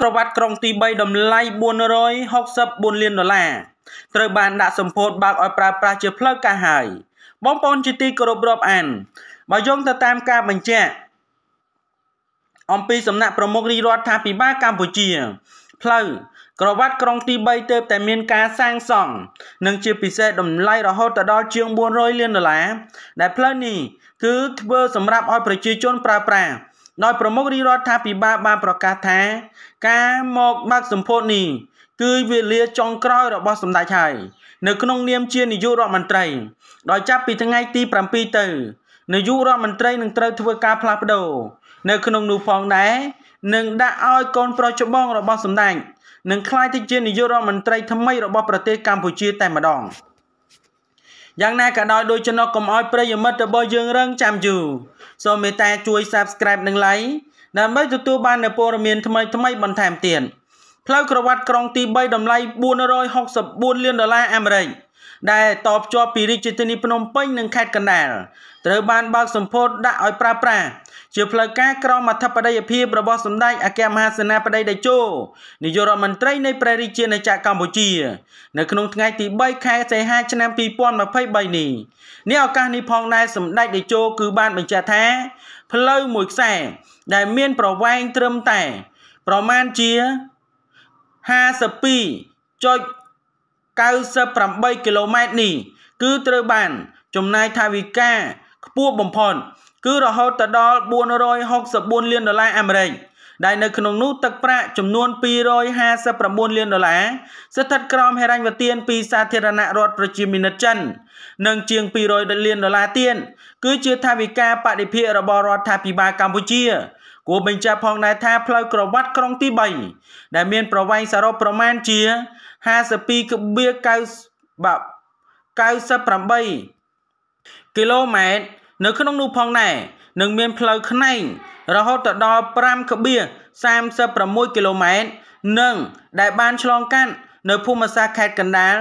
ក្រវ៉ាត់ក្រុងទី3តម្លៃ464លានដុល្លារត្រូវបានដាក់សម្ពោធបើកឲ្យប្រើប្រាស់ជាផ្លូវការហើយបងប្អូនជាទីគោរពរាប់អានបើយោងទៅតាមការបញ្ជាក់អំពីសំណាក់ប្រមុខរាជរដ្ឋាភិបាលកម្ពុជាផ្លូវក្រវ៉ាត់ក្រុងទី3ទើបតែមានការសាងសង់និងជាពិសេសតម្លៃរហូតដល់ជាង400លានដុល្លារដែលផ្លូវនេះគឺធ្វើសម្រាប់ឲ្យប្រជាជនប្រើប្រាស់ដោយប្រមុខរាជរដ្ឋាភិបាលបានប្រកាសថា ការមកបាក់សម្ពោធនេះគឺវេលាចុងក្រោយរបស់សម្ដេចហើយនៅក្នុងនាមជានាយករដ្ឋមន្ត្រីដោយចាប់ពីថ្ងៃទី7ទៅនាយករដ្ឋមន្ត្រីនឹងត្រូវធ្វើការផ្លាស់ប្ដូរនៅក្នុងនោះផងដែរនឹងដាក់ឲ្យកូនប្រុសច្បងរបស់សម្ដេចនឹងក្លាយទៅជានាយករដ្ឋមន្ត្រីថ្មីរបស់ប្រទេសកម្ពុជាតែម្ដង។យ៉ាងណាក៏ដោយដូចចំណុះកុំអោយប្រិយមិត្តរបស់យើងរងចាំយូរសូមមេត្តាជួយ Subscribe និង Like ដើម្បីទទួលបាននូវព័ត៌មានថ្មីៗបន្ថែមទៀត។ផ្លូវក្រវ៉ាត់ក្រុងទី3តម្លៃ464លានដុល្លារអាមេរិកដែលតបជាប់ពីរាជធានីភ្នំពេញនិងខេត្តកណ្ដាលត្រូវបានបើកសម្ពោធដាក់ឲ្យប្រើប្រាស់ជាផ្លូវការក្រមអធិបតីភាពរបស់សម្ដេចអគ្គមហាសេនាបតីតេជោនាយករដ្ឋមន្ត្រីនៃព្រះរាជាណាចក្រកម្ពុជា នៅក្នុងថ្ងៃទី3ខែសីហាឆ្នាំ2023នេះនេះឱកាសនេះផងដែរសម្ដេចតេជោគឺបានបញ្ជាក់ថា ផ្លូវមួយខ្សែដែលមានប្រវែងត្រឹមតែប្រមាណជា52.98គីឡូម៉ែត្រនេះ គឺត្រូវបានចំណាយថវិកាខ្ពស់បំផុតគឺរហូតទៅដល់464លានដុល្លារអាមេរិកដែលនៅក្នុងនោះទឹកប្រាក់ចំនួន259លានដុល្លារស្ថិតក្រោមហិរញ្ញវទាន ពីសាធារណរដ្ឋប្រជាមានិតចិននិងជាង200លានដុល្លារទៀតគឺជាថវិកាបដិភាករបស់រដ្ឋាភិបាលកម្ពុជាគួរបញ្ជាក់ផងដែរថាផ្លូវក្រវ៉ាត់ក្រុងទី3ដែលមានប្រវែងសរុបប្រមាណជា52.98គីឡូម៉ែត្រនៅក្នុងនោះផងដែរនឹងមាន ផ្លូវខ្នែងរហូតទៅដល់5.36គីឡូម៉ែត្រនិងដែលបាន ឆ្លងកាត់នៅភូមិសាស្ត្រខេត្តកណ្ដាល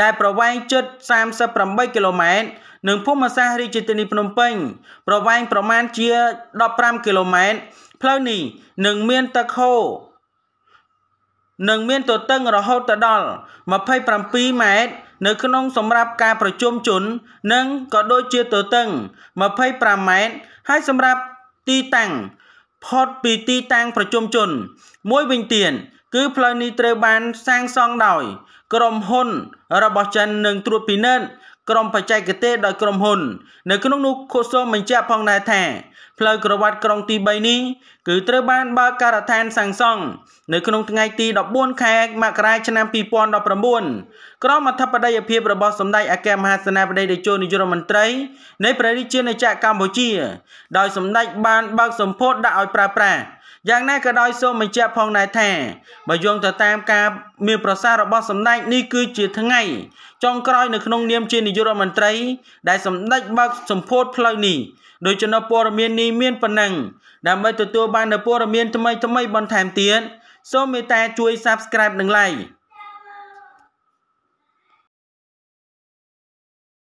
ដែលប្រវែងជិត38គីឡូម៉ែត្រនិងភូមិសាស្ត្ររាជធានីភ្នំពេញ ប្រវែងប្រមាណជា15គីឡូម៉ែត្រផ្លូវនេះនឹងមានទឹកហូរនឹងមានទទឹងរហូតទៅដល់27ម៉ែត្រនៅក្នុងសម្រាប់ការប្រជុំជននិងក៏ដូចជាទទឹង25ម៉ែត្រហើយសម្រាប់ទីតាំងផុតពីទីតាំងប្រជុំជនមួយវិញទៀតគឺផ្លូវនេះត្រូវបានសាងសង់ដោយក្រុមហ៊ុនរបស់ចិននិងត្រួតពិនិត្យក្រុមបច្ចេកទេសដោយក្រុមហ៊ុននៅក្នុងនោះខុសសូមបញ្ជាក់ផងដែរថាផ្លូវក្រវ៉ាត់ក្រុងទី3នេះគឺត្រូវបាន បើកការដ្ឋានសាងសង់នៅក្នុងថ្ងៃទី14ខែមករាឆ្នាំ2019ក្រុមអធិបតីភាពរបស់សម្ដេចអគ្គមហាសេនាបតីតេជោនាយករដ្ឋមន្ត្រីនៃព្រះរាជាណាចក្រកម្ពុជា ដោយសម្ដេចបានបើកសម្ពោធដាក់ឲ្យប្រើប្រាស់យ៉ាងណាក៏ដោយ សូមបញ្ជាក់ផងដែរថាបើយោងទៅតាមការមានប្រសាសន៍របស់សម្ដេចនេះគឺជាថ្ងៃចុងក្រោយនៅក្នុង នាម ជានាយករដ្ឋមន្ត្រីដែលសម្ដេចបើកសម្ពោធផ្លូវនេះដូចចំណព័ត៌មាននេះមានប៉ុណ្ណឹងដើម្បីទទួលបាននូវព័ត៌មានថ្មីៗបន្ថែមទៀតសូមមេត្តាជួយ Subscribe និង Like